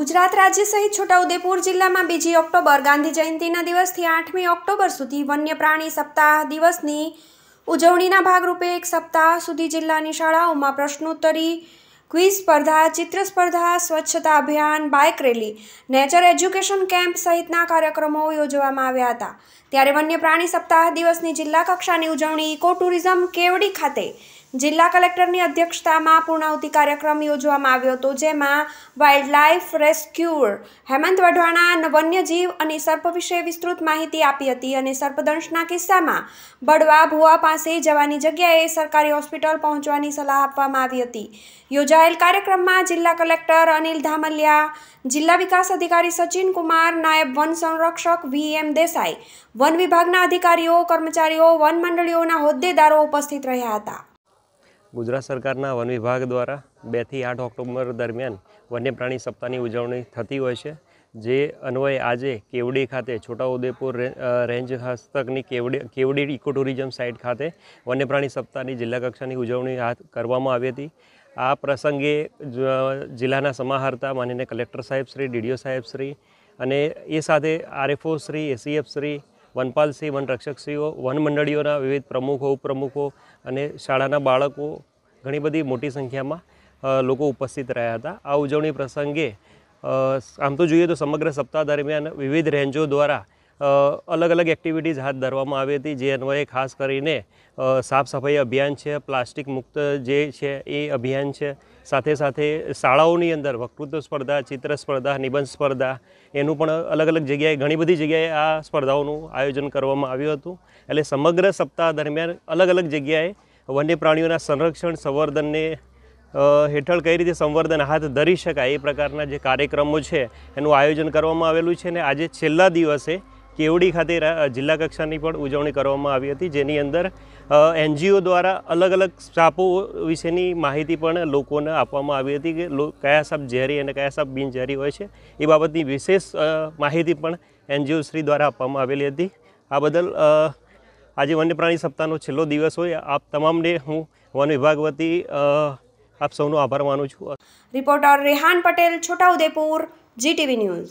ગુજરાત રાજ્ય સહિત છોટાઉદેપુર જિલ્લામાં બીજી ઓક્ટોબર ગાંધી જયંતિના દિવસથી આઠમી ઓક્ટોબર સુધી વન્ય પ્રાણી સપ્તાહ દિવસની ઉજવણીના ભાગરૂપે એક સપ્તાહ સુધી જિલ્લાની શાળાઓમાં પ્રશ્નોત્તરી ક્વિઝ સ્પર્ધા ચિત્ર સ્પર્ધા સ્વચ્છતા અભિયાન bike rally nature education camp સહિતના કાર્યક્રમો યોજવામાં આવ્યા હતા ત્યારે વન્ય પ્રાણી સપ્તાહ દિવસની જિલ્લા કક્ષાની ઉજવણી ઇકો ટુરિઝમ કેવડી ખાતે જિલ્લા કલેક્ટરની અધ્યક્ષતામાં પૂર્ણાહુતિ કાર્યક્રમ યોજવામાં આવ્યો હતો જેમાં વાઇલ્ડલાઇફ રેસ્ક્યુર હેમંત વઢવાણા વન્યજીવ અને સર્પ વિશે વિસ્તૃત માહિતી આપી હતી અને સર્પદંશના કિસ્સામાં બળવા ભુવા પાસે જવાની જગ્યાએ સરકારી હોસ્પિટલ પહોંચવાની સલાહ આપવામાં આવી હતી યોજાયેલ કાર્યક્રમમાં જિલ્લા કલેક્ટર અનિલ ધામલિયા જિલ્લા વિકાસ અધિકારી સચિન કુમાર નાયબ વન સંરક્ષક વી એમ દેસાઈ વન વિભાગના અધિકારીઓ કર્મચારીઓ વન મંડળીઓના હોદ્દેદારો ઉપસ્થિત રહ્યા હતા ગુજરાત સરકારના વન વિભાગ દ્વારા બેથી આઠ ઓક્ટોબર દરમિયાન વન્યપ્રાણી સપ્તાહની ઉજવણી થતી હોય છે જે અન્વયે આજે કેવડી ખાતે છોટાઉદેપુર રેન્જ હસ્તકની કેવડી કેવડી ઇકોટુરિઝમ સાઇટ ખાતે વન્યપ્રાણી સપ્તાહની જિલ્લા કક્ષાની ઉજવણી હાથ કરવામાં આવી હતી આ પ્રસંગે જિલ્લાના સમાહર્તા માનીને કલેક્ટર સાહેબ શ્રી ડીડીઓ સાહેબ શ્રી અને એ સાથે આરએફઓ શ્રી એસીએફ શ્રી વનપાલસિંહ વનરક્ષકશ્રીઓ વન મંડળીઓના વિવિધ પ્રમુખો ઉપપ્રમુખો અને શાળાના બાળકો ઘણી બધી મોટી સંખ્યામાં લોકો ઉપસ્થિત રહ્યા હતા આ ઉજવણી પ્રસંગે આમ તો જોઈએ તો સમગ્ર સપ્તાહ દરમિયાન વિવિધ રેન્જો દ્વારા અલગ અલગ એક્ટિવિટીઝ હાથ ધરવામાં આવી હતી જે અન્વયે ખાસ કરીને સાફ સફાઈ અભિયાન છે પ્લાસ્ટિક મુક્ત જે છે એ અભિયાન છે સાથે સાથે શાળાઓની અંદર વક્તૃત્વ સ્પર્ધા ચિત્ર સ્પર્ધા નિબંધ સ્પર્ધા એનું પણ અલગ અલગ જગ્યાએ ઘણી બધી જગ્યાએ આ સ્પર્ધાઓનું આયોજન કરવામાં આવ્યું હતું એટલે સમગ્ર સપ્તાહ દરમિયાન અલગ અલગ જગ્યાએ વન્ય પ્રાણીઓના સંરક્ષણ સંવર્ધનને હેઠળ કઈ રીતે સંવર્ધન હાથ ધરી શકાય એ પ્રકારના જે કાર્યક્રમો છે એનું આયોજન કરવામાં આવેલું છે અને આજે છેલ્લા દિવસે કેવડી ખાતે જિલ્લા કક્ષાની પણ ઉજવણી કરવામાં આવી હતી જેની અંદર એનજીઓ દ્વારા અલગ અલગ સાપો વિશેની માહિતી પણ લોકોને આપવામાં આવી હતી કે કયા સાપ ઝેરી અને કયા સાપ બિનઝેરી હોય છે એ બાબતની વિશેષ માહિતી પણ એનજીઓ શ્રી દ્વારા આપવામાં આવેલી હતી આ બદલ આજે વન્યપ્રાણી સપ્તાહનો છેલ્લો દિવસ હોય આપ તમામને હું વન વિભાગ વતી આપ સૌનો આભાર માનું છું reporter Rehan Patel Chhota Udepur GTV news